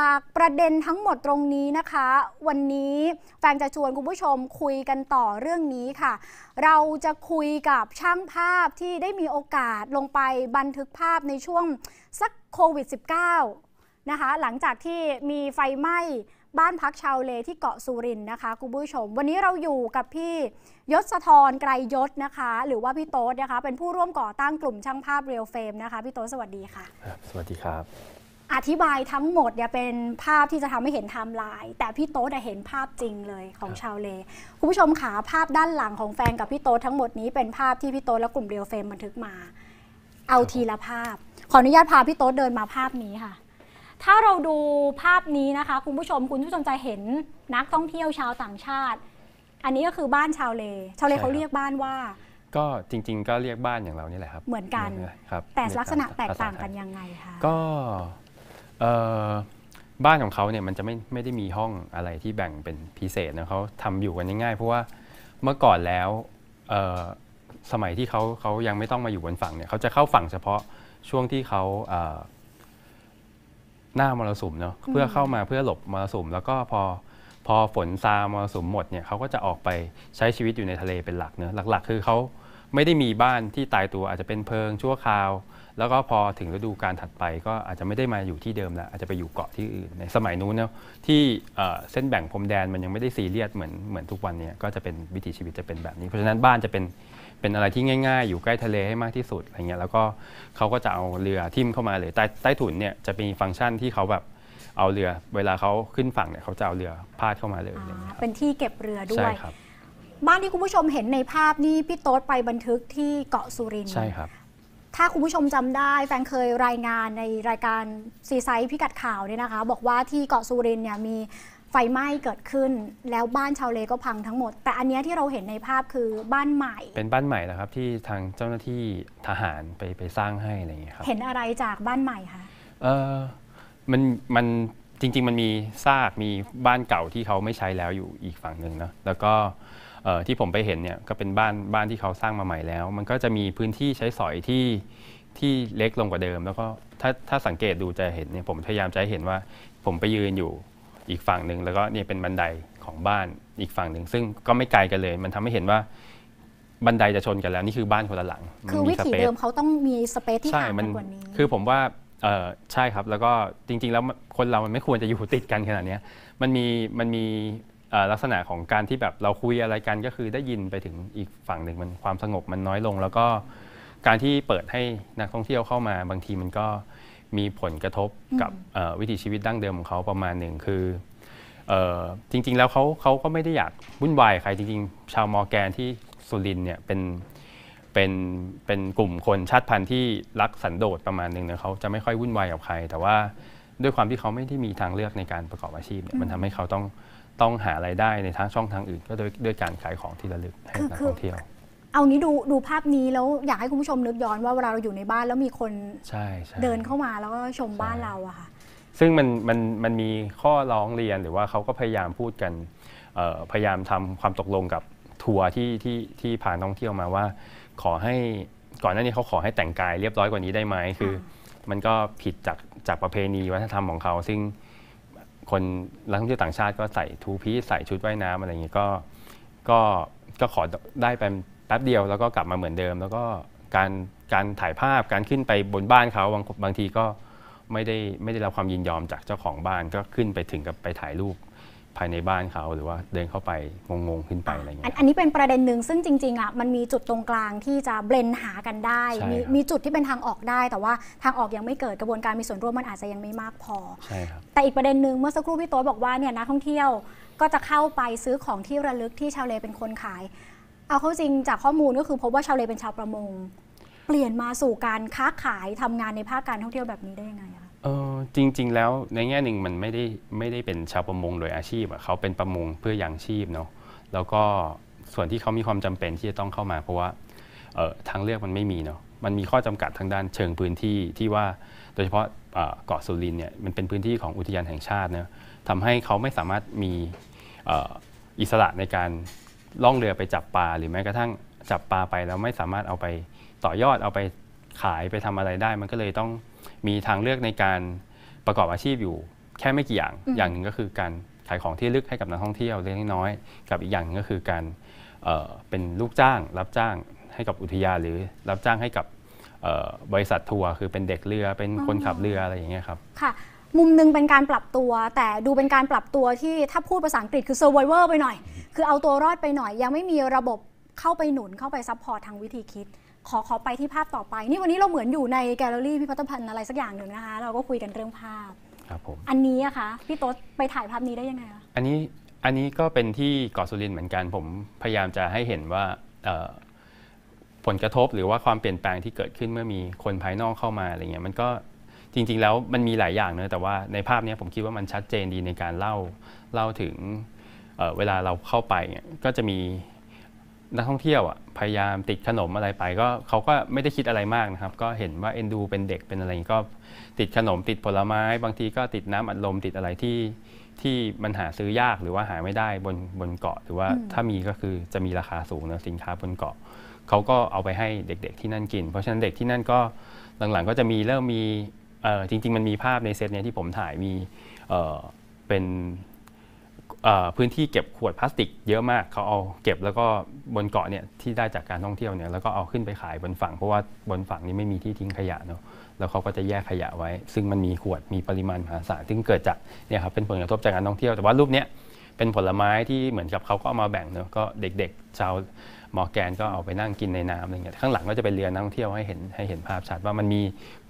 จากประเด็นทั้งหมดตรงนี้นะคะ วันนี้แฟนจะชวนคุณผู้ชมคุยกันต่อเรื่องนี้ค่ะเราจะคุยกับช่างภาพที่ได้มีโอกาสลงไปบันทึกภาพในช่วงสักโควิด -19 นะคะหลังจากที่มีไฟไหม้บ้านพักชาวเลที่เกาะสุรินนะคะคุณผู้ชม วันนี้เราอยู่กับพี่ยศธรไกรยศนะคะ หรือว่าพี่โต๊ดนะคะ เป็นผู้ร่วมก่อตั้งกลุ่มช่างภาพเรียลเฟรมนะคะ พี่โต๊ดสวัสดีค่ะสวัสดีครับอธิบายทั้งหมดเนี่ยเป็นภาพที่จะทำให้เห็นไทม์ไลน์แต่พี่โต๊ดเห็นภาพจริงเลยของชาวเล คุณผู้ชมขาภาพด้านหลังของแฟนกับพี่โต๊ดทั้งหมดนี้เป็นภาพที่พี่โต๊ดและกลุ่มเรียวเฟรมบันทึกมา เอาทีละภาพ ขออนุญาตพาพี่โต๊ดเดินมาภาพนี้ค่ะ ถ้าเราดูภาพนี้นะคะ คุณผู้ชมคุณผู้ชมจะเห็นนักท่องเที่ยวชาวต่างชาติ อันนี้ก็คือบ้านชาวเลชาวเลเขาเรียกบ้านว่า ก็จริงๆ ก็เรียกบ้านอย่างเรานี่แหละครับ เหมือนกันครับแต่ลักษณะแตกต่างกันยังไงคะก็บ้านของเขาเนี่ย มันจะไม่ไม่ได้มีห้องอะไรที่แบ่งเป็นพิเศษนะเขาทำอยู่กันง่ายๆเพราะว่าเมื่อก่อนแล้วสมัยที่เขาเขายังไม่ต้องมาอยู่บนฝั่งเนี่ยเขาจะเข้าฝั่งเฉพาะช่วงที่เขาหน้ามรสุมเนาะเพื่อเข้ามาเพื่อหลบมรสุมแล้วก็พอพอฝนซามรสุมหมดเนี่ยเขาก็จะออกไปใช้ชีวิตอยู่ในทะเลเป็นหลักเนาะหลัก ๆ คือเขาไม่ได้มีบ้านที่ตายตัวอาจจะเป็นเพิงชั่วคราวแล้วก็พอถึงฤดูการถัดไป ก็อาจจะไม่ได้มาอยู่ที่เดิมแล้วอาจจะไปอยู่เกาะที่อื่นในสมัยนู้นเนาะที่เส้นแบ่งพรมแดนมันยังไม่ได้ซีเรียสเหมือนเหมือนทุกวันนี้ก็จะเป็นวิถีชีวิตจะเป็นแบบนี้ เพราะฉะนั้นบ้านจะเป็นเป็นอะไรที่ง่ายๆ อยู่ใกล้ทะเลให้มากที่สุดอะไรเงี้ยแล้วก็เขาก็จะเอาเรือทิ่มเข้ามาเลยใต้ใต้ถุนเนี่ยจะมีฟังก์ชันที่เขาแบบเอาเรือเวลาเขาขึ้นฝั่งเนี่ยเขาจะเอาเรือพาดเข้ามาเลย เป็นที่เก็บเรือด้วยใช่ครับบ้านที่คุณผู้ชมเห็นในภาพนี่พี่โต๊ดไปบันทึกที่เกาะสุรินทร์ใช่ครับ ถ้าคุณผู้ชมจำได้ แฟนเคยรายงานในรายการซีไซส์พิกัดข่าวเนี่ยนะคะ บอกว่าที่เกาะสุรินทร์เนี่ยมีไฟไหม้เกิดขึ้นแล้วบ้านชาวเลก็พังทั้งหมด แต่อันนี้ที่เราเห็นในภาพคือบ้านใหม่ เป็นบ้านใหม่นะครับที่ทางเจ้าหน้าที่ทหารไปไปสร้างให้อะไรอย่างนี้ครับเห็นอะไรจากบ้านใหม่คะเออมันมันจริงๆ มันมีซาก มีบ้านเก่าที่เขาไม่ใช้แล้วอยู่อีกฝั่งหนึ่งนะแล้วก็ที่ผมไปเห็นเนี่ยก็เป็นบ้านบ้านที่เขาสร้างมาใหม่แล้ว มันก็จะมีพื้นที่ใช้สอยที่ที่เล็กลงกว่าเดิม แล้วก็ถ้าถ้าสังเกตดูจะเห็นเนี่ยผมพยายามจะเห็นว่าผมไปยืนอยู่อีกฝั่งหนึ่ง แล้วก็เนี่ยเป็นบันไดของบ้านอีกฝั่งหนึ่ง ซึ่งก็ไม่ไกลกันเลยมันทำให้เห็นว่าบันไดจะชนกันแล้ว นี่คือบ้านคนละหลังคือวิถีเดิมเขาต้องมีสเปซที่ห่างกว่านี้คือผมว่าเออใช่ครับแล้วก็ จริงๆแล้วคนเรามันไม่ควรจะอยู่ติดกันขนาดนี้มันมีมันมีลักษณะของการที่แบบเราคุยอะไรกันก็คือได้ยินไปถึงอีกฝั่งหนึ่งมันความสงบมันน้อยลง แล้วก็การที่เปิดให้นักท่องเที่ยวเข้ามาบางทีมันก็มีผลกระทบกับวิถีชีวิตดั้งเดิมของเขาประมาณหนึ่งคือ จริงๆแล้วเขาเขาก็ไม่ได้อยากวุ่นวายใครจริง ๆ ชาวมอร์แกนที่สุรินเนี่ยเป็นเป็นเป็นกลุ่มคนชาติพันธุ์ที่รักสันโดษประมาณหนึ่งนะเขาจะไม่ค่อยวุ่นวายกับใครแต่ว่าด้วยความที่เขาไม่ได้มีทางเลือกในการประกอบอาชีพเนี่ยมันทำให้เขาต้องต้องหาไรายได้ในทางช่องทางอื่นก็ด้วยด้วยการขายของที่ระลึกให้นักท่องเที่ยวเอางี้ดูดูภาพนี้แล้วอยากให้คุณผู้ชมนึกย้อนว่าเวลาเราอยู่ในบ้านแล้วมีคนใใชช่เดินเข้ามาแล้วก็ชมบ้านเราอะค่ะซึ่งมันมันมันมีข้อร้องเรียนหรือว่าเขาก็พยายามพูดกันพยายามทำความตกลงกับทัวร์ที่ที่ที่พาท่องเที่ยวมาว่าขอให้ก่อนหน้านี้เขาขอให้แต่งกายเรียบร้อยกว่านี้ได้ไหมคือ มันก็ผิดจากจากประเพณีวัฒนธรรมของเขาซึ่งคนรักท่องเที่ยวต่างชาติก็ใส่ทูพีใส่ชุดว่ายน้ำอะไรอย่างนี้ก็ ก็ก็ขอได้ไปแป๊บเดียวแล้วก็กลับมาเหมือนเดิม แล้วก็การการถ่ายภาพการขึ้นไปบนบ้านเขาบางบางทีก็ไม่ได้ไม่ได้รับความยินยอมจากเจ้าของบ้านก็ขึ้นไปถึงกับไปถ่ายรูปภายในบ้านเขาหรือว่าเดินเข้าไปงงๆขึ้นไปอะไรอย่างเงี้ยอันนี้เป็นประเด็นหนึ่งซึ่งจริงๆอ่ะมันมีจุดตรงกลางที่จะเบลนหากันได้มีมีจุดที่เป็นทางออกได้ แต่ว่าทางออกยังไม่เกิดกระบวนการมีส่วนร่วมมันอาจจะยังไม่มากพอใช่ครับแต่อีกประเด็นหนึ่งเมื่อสักครู่พี่โต๊ดบอกว่าเนี่ยนักท่องเที่ยวก็จะเข้าไปซื้อของที่ระลึกที่ชาวเลเป็นคนขาย เอาเข้าจริงจากข้อมูลก็คือพบว่าชาวเลเป็นชาวประมง เปลี่ยนมาสู่การค้าขายทำงานในภาคการท่องเที่ยวแบบนี้ได้ยังไงอะเออจริงๆแล้วในแง่หนึ่งมันไม่ได้ไม่ได้เป็นชาวประมงโดยอาชีพอะเขาเป็นประมงเพื่อยังชีพเนาะแล้วก็ส่วนที่เขามีความจำเป็นที่จะต้องเข้ามาเพราะว่าเออทางเลือกมันไม่มีเนาะมันมีข้อจำกัดทางด้านเชิงพื้นที่ที่ว่าโดยเฉพาะเกาะสุรินเนี่ยมันเป็นพื้นที่ของอุทยานแห่งชาติเนะทำให้เขาไม่สามารถมีอิสระในการล่องเรือไปจับปลา หรือแม้กระทั่งจับปลาไปแล้วไม่สามารถเอาไปต่อยอดเอาไปขายไปทำอะไรได้มันก็เลยต้องมีทางเลือกในการประกอบอาชีพอยู่แค่ไม่กี่อย่าง อย่างหนึ่งก็คือการขายของที่ลึกให้กับนักท่องเที่ยวเล็กน้อย กับอีกอย่างนึงก็คือการเป็นลูกจ้างรับจ้างให้กับอุทยานหรือรับจ้างให้กับบริษัททัวร์คือเป็นเด็กเรือเป็นคนขับเรืออะไรอย่างเงี้ยครับค่ะมุมนึงเป็นการปรับตัว แต่ดูเป็นการปรับตัวที่ถ้าพูดภาษาอังกฤษคือ survivor ไปหน่อย คือเอาตัวรอดไปหน่อย ยังไม่มีระบบเข้าไปหนุนเข้าไปซัพพอร์ตทางวิธีคิดขอ ขอไปที่ภาพต่อไป นี่วันนี้เราเหมือนอยู่ในแกลเลอรี่พิพิธภัณฑ์อะไรสักอย่างหนึ่งนะคะเราก็คุยกันเรื่องภาพ ครับผม อันนี้อะคะพี่โต๊ดไปถ่ายภาพนี้ได้ยังไงอะอันนี้อันนี้ก็เป็นที่เกาะสุรินทร์เหมือนกัน ผมพยายามจะให้เห็นว่าผลกระทบหรือว่าความเปลี่ยนแปลงที่เกิดขึ้นเมื่อมีคนภายนอกเข้ามาอะไรเงี้ยมันก็จริง ๆแล้วมันมีหลายอย่างเนอะแต่ว่าในภาพนี้ผมคิดว่ามันชัดเจนดีในการเล่าเล่าถึงเเวลาเราเข้าไปเนี่ยก็จะมีนักท่องเที่ยวอ่ะพยายามติดขนมอะไรไป ก็เขาก็ไม่ได้คิดอะไรมากนะครับก็เห็นว่าเอ็นดูเป็นเด็กเป็นอะไรก็ติดขนมติดผลไม้บางทีก็ติดน้ำอัดลมติดอะไรที่ที่มันหาซื้อยากหรือว่าหาไม่ได้บนบนเกาะหรือว่าถ้ามีก็คือจะมีราคาสูงนะสินค้าบนเกาะเขาก็เอาไปให้เด็กๆที่นั่นกิน เพราะฉะนั้นเด็กที่นั่นก็หลังๆก็จะมีเริ่มมีจริงๆมันมีภาพในเซตเนี้ยที่ผมถ่ายมีเป็นพื้นที่เก็บขวดพลาสติกเยอะมากเขาเอาเก็บแล้วก็บนเกาะเนี่ยที่ได้จากการท่องเที่ยวเนี่ยแล้วก็เอาขึ้นไปขายบนฝั่งเพราะว่าบนฝั่งนี้ไม่มีที่ทิ้งขยะเนาะแล้วเขาก็จะแยกขยะไว้ ซึ่งมันมีขวดมีปริมาณมหาศาลซึ่งเกิดจากเนี่ยครับเป็นผลกระทบจากการท่องเที่ยวแต่ว่ารูปเนี้ยเป็นผลไม้ที่เหมือนกับเขาก็เอามาแบ่งเนาะก็เด็กๆ ชาวมอแกนก็เอาไปนั่งกินในน้ำอะไรเงี้ยข้างหลังก็จะเป็นเรือนักท่องเที่ยว ให้เห็นให้เห็นภาพชัดว่ามันมี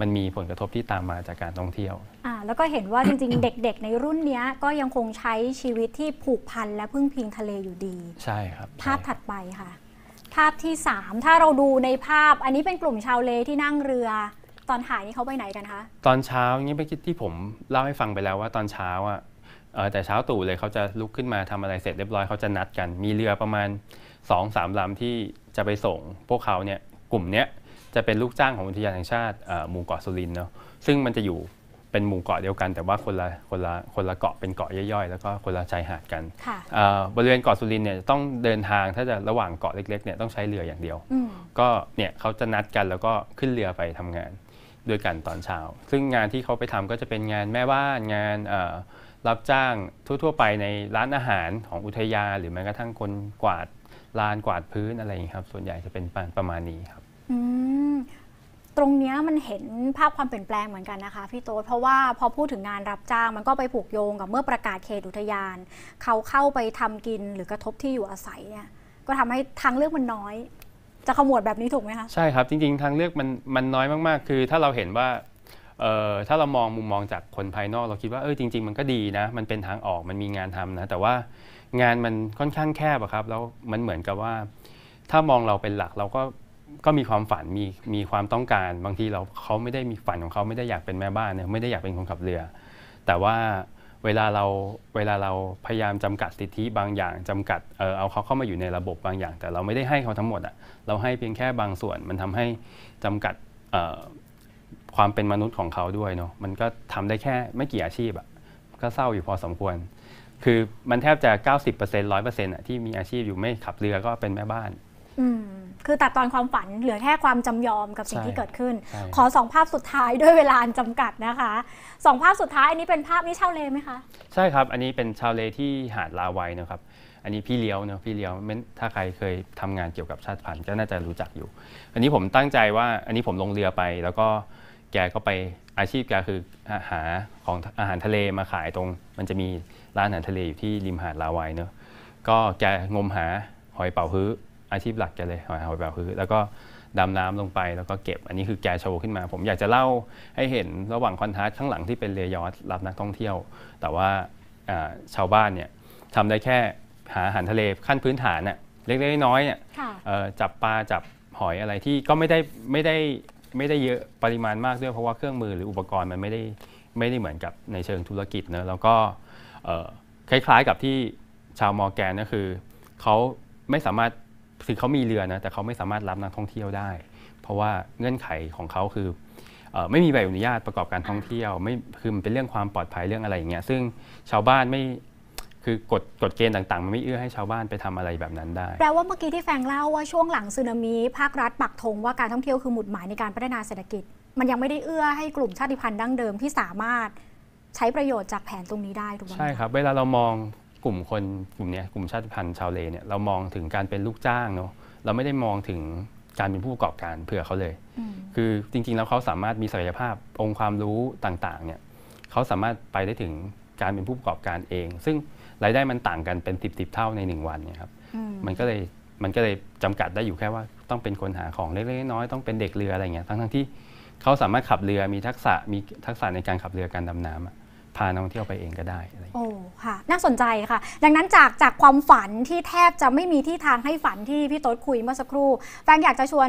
มันมีผลกระทบที่ตามมาจากการท่องเที่ยว อ่าแล้วก็เห็นว่าจริงๆ เด็กๆ ในรุ่นนี้ก็ยังคงใช้ชีวิตที่ผูกพัน และพึ่งพิงทะเลอยู่ดี ใช่ครับ ภาพถัดไปค่ะ ภาพที่สามถ้าเราดูในภาพอันนี้เป็นกลุ่มชาวเลที่นั่งเรือ ตอนถ่ายนี่เขาไปไหนกันคะ ตอนเช้างนี้ไปที่ผมเล่าให้ฟังไปแล้วว่าตอนเช้าอ่ะแต่เช้าตู่เลยเขาจะลุกขึ้นมาทำอะไรเสร็จเรียบร้อยเขาจะนัดกันมีเรือประมาณสองสามลำที่จะไปส่งพวกเขาเนี่ยกลุ่มเนี้ยจะเป็นลูกจ้างของอุทยานแห่งชาติหมู่เกาะสุรินเนาะซึ่งมันจะอยู่เป็นหมู่เกาะเดียวกัน แต่ว่าคนละคนละคนละเกาะเป็นเกาะย่อยๆ แล้วก็คนละชายหาดกันบริเวณเกาะสุรินเนี่ยต้องเดินทางถ้าจะระหว่างเกาะเล็กๆเนี่ยต้องใช้เรืออย่างเดียวก็เนี่ยเขาจะนัดกันแล้วก็ขึ้นเรือไปทำงาน ด้วยกันตอนเช้าซึ่งงานที่เขาไปทำก็จะเป็นงานแม่บ้านงานรับจ้างทั่ว ๆ ไปในร้านอาหารของอุทยานหรือแม้กระทั่งคนกวาดลานกวาดพื้นอะไรอย่างนี้ครับ ส่วนใหญ่จะเป็นประมาณนี้ครับตรงนี้มันเห็นภาพความเปลี่ยนแปลงเหมือนกันนะคะพี่โต๊ดเพราะว่าพอพูดถึงงานรับจ้างมันก็ไปผูกโยงกับเมื่อประกาศเขตอุทยาน เขาเข้าไปทำกินหรือกระทบที่อยู่อาศัยเนี่ย ก็ทำให้ทางเลือกมันน้อย จะขมวดแบบนี้ถูกไหมคะใช่ครับ จริงๆ ทางเลือกมันมันน้อยมากๆ คือถ้าเราเห็นว่าถ้าเรามองมุมมองจากคนภายนอกเราคิดว่าเออจริง ๆ มันก็ดีนะมันเป็นทางออกมันมีงานทำนะ แต่ว่างานมันค่อนข้างแคบอะครับแล้วมันเหมือนกับว่า ถ้ามองเราเป็นหลักเราก็ก็มีความฝันมีมีความต้องการ บางทีเราเขาไม่ได้มีฝันของเขาไม่ได้อยากเป็นแม่บ้านเนี่ยไม่ได้อยากเป็นคนขับเรือ แต่ว่าเวลาเราเวลาเราพยายามจำกัดสิทธิบางอย่างจำกัดเออเอาเขาเข้ามาอยู่ในระบบบางอย่าง แต่เราไม่ได้ให้เขาทั้งหมดอะะเราให้เพียงแค่บางส่วนมันทำให้จำกัดเออความเป็นมนุษย์ของเขาด้วยเนาะ มันก็ทำได้แค่ไม่กี่อาชีพอะก็เศร้าอยู่พอสมควร คือมันแทบจะ90% 100%อ่ะที่มีอาชีพอยู่ไม่ขับเรือก็เป็นแม่บ้านคือตัดตอนความฝันเหลือแค่ความจำยอมกับสิ่งที่เกิดขึ้น ขอสองภาพสุดท้ายด้วยเวลาจำกัดนะคะสองภาพสุดท้ายอันนี้เป็นภาพนี่ชาวเลไหมคะ ใช่ครับ อันนี้เป็นชาวเลที่หาดลาวัยนะครับ อันนี้พี่เลี้ยวเนาะ พี่เลี้ยวถ้าใครเคยทำงานเกี่ยวกับชาติพันธุ์ก็น่าจะรู้จักอยู่ อันนี้ผมตั้งใจว่า อันนี้ผมลงเรือไปแล้วก็แกก็ไปอาชีพแกคือหาของอาหารทะเลมาขายตรง มันจะมีร้านอาหารทะเลอยู่ที่ริมหาดลาวายเนอะก็แกงมหาหอยเป๋าฮื้อ อาชีพหลักแกเลยหอยหอยเป๋าฮื้อแล้วก็ดำน้ำลงไปแล้วก็เก็บอันนี้คือแกโชว์ขึ้นมา ผมอยากจะเล่าให้เห็นระหว่างคอนทัสข้างหลังที่เป็นเรือยอทรับนักท่องเที่ยว แต่ว่าชาวบ้านเนี่ยทำได้แค่หาอาหารทะเลขั้นพื้นฐานเน่ยเล็กๆน้อยๆเนี่ยจับปลาจับหอยอะไรที่ก็ไม่ได้ไม่ได้ไม่ได้เยอะปริมาณมากด้วยเพราะว่าเครื่องมือหรืออุปกรณ์มันไม่ได้ไม่ได้เหมือนกับในเชิงธุรกิจนะแล้วก็คล้าย ๆกับที่ชาวมอร์แกนก็คือเขาไม่สามารถคืงเขามีเรือนะแต่เขาไม่สามารถรับนักท่องเที่ยวได้ เพราะว่าเงื่อนไขของเขาคือ ไม่มีใบอนุญาตประกอบการท่องเที่ยว ไม่คือมันเป็นเรื่องความปลอดภัยเรื่องอะไรอย่างเงี้ยซึ่งชาวบ้านไม่คือกฎกฎเกณฑ์ต่าง ๆ มันไม่เอื้อให้ชาวบ้านไปทำอะไรแบบนั้นได้ แปลว่าเมื่อกี้ที่แฟงเล่าว่าช่วงหลังสึนามิภาครัฐปักธงว่าการท่องเที่ยวคือหมุดหมายในการพัฒนาเศรษฐกิจ มันยังไม่ได้เอื้อให้กลุ่มชาติพันธุ์ดั้งเดิมที่สามารถใช้ประโยชน์จากแผนตรงนี้ได้ถูกไหมใช่ครับเวลาเรามองกลุ่มคนกลุ่มนี้กลุ่มชาติพันธุ์ชาวเลเนี่ยเรามองถึงการเป็นลูกจ้างเนาะเราไม่ได้มองถึงการเป็นผู้ประกอบการเผื่อเขาเลย คือจริงๆแล้วเขาสามารถมีศักยภาพองค์ความรู้ต่างๆเนี่ยเขาสามารถไปได้ถึงการเป็นผู้ประกอบการเอง ซึ่งรายได้มันต่างกันเป็นสิบสิบเท่าในหนึ่งวันเนี่ยครับ มันก็เลยมันก็เลยจำกัดได้อยู่แค่ว่าต้องเป็นคนหาของเล็กๆน้อยต้องเป็นเด็กเรืออะไรเงี้ยทั้งทั้งที่เขาสามารถขับเรือมีทักษะมีทักษะในการขับเรือการดำน้ำพานักท่องเที่ยวไปเองก็ได้อะไรโอ้ ค่ะ น่าสนใจค่ะ ดังนั้นจากจากความฝันที่แทบจะไม่มีที่ทางให้ฝันที่พี่โต๊ดคุยเมื่อสักครู่แฟนอยากจะชวน